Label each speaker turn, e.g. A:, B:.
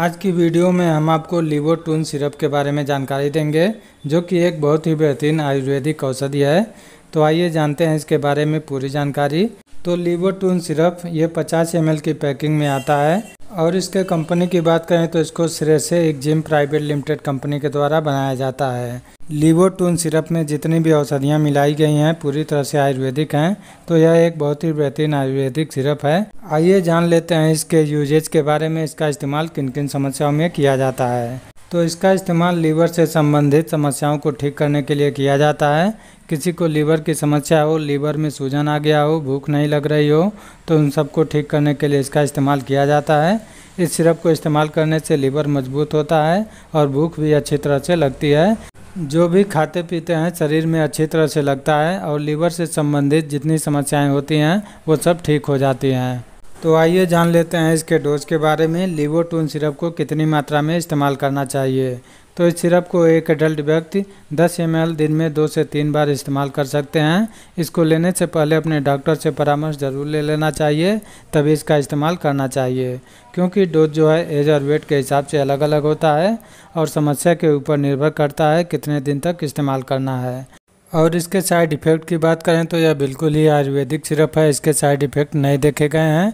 A: आज की वीडियो में हम आपको टून सिरप के बारे में जानकारी देंगे जो कि एक बहुत ही बेहतरीन आयुर्वेदिक औषधि है तो आइए जानते हैं इसके बारे में पूरी जानकारी तो टून सिरप ये 50 एम की पैकिंग में आता है और इसके कंपनी की बात करें तो इसको सिरे से एक जिम प्राइवेट लिमिटेड कंपनी के द्वारा बनाया जाता है लीवोटून सिरप में जितनी भी औषधियाँ मिलाई गई हैं पूरी तरह से आयुर्वेदिक हैं तो यह एक बहुत ही बेहतरीन आयुर्वेदिक सिरप है आइए जान लेते हैं इसके यूजेज के बारे में इसका इस्तेमाल किन किन समस्याओं में किया जाता है तो इसका इस्तेमाल लीवर से संबंधित समस्याओं को ठीक करने के लिए किया जाता है किसी को लीवर की समस्या हो लीवर में सूजन आ गया हो भूख नहीं लग रही हो तो उन सबको ठीक करने के लिए इसका इस्तेमाल किया जाता है इस सिरप को इस्तेमाल करने से लीवर मजबूत होता है और भूख भी अच्छी तरह से लगती है जो भी खाते पीते हैं शरीर में अच्छी तरह से लगता है और लीवर से संबंधित जितनी समस्याएं होती हैं वो सब ठीक हो जाती हैं तो आइए जान लेते हैं इसके डोज के बारे में लिवोटून सिरप को कितनी मात्रा में इस्तेमाल करना चाहिए तो इस सिरप को एक एडल्ट व्यक्ति 10 एम दिन में दो से तीन बार इस्तेमाल कर सकते हैं इसको लेने से पहले अपने डॉक्टर से परामर्श ज़रूर ले लेना चाहिए तभी इसका इस्तेमाल करना चाहिए क्योंकि डोज जो है एज और वेट के हिसाब से अलग अलग होता है और समस्या के ऊपर निर्भर करता है कितने दिन तक इस्तेमाल करना है और इसके साइड इफ़ेक्ट की बात करें तो यह बिल्कुल ही आयुर्वेदिक सिरप है इसके साइड इफ़ेक्ट नहीं देखे गए हैं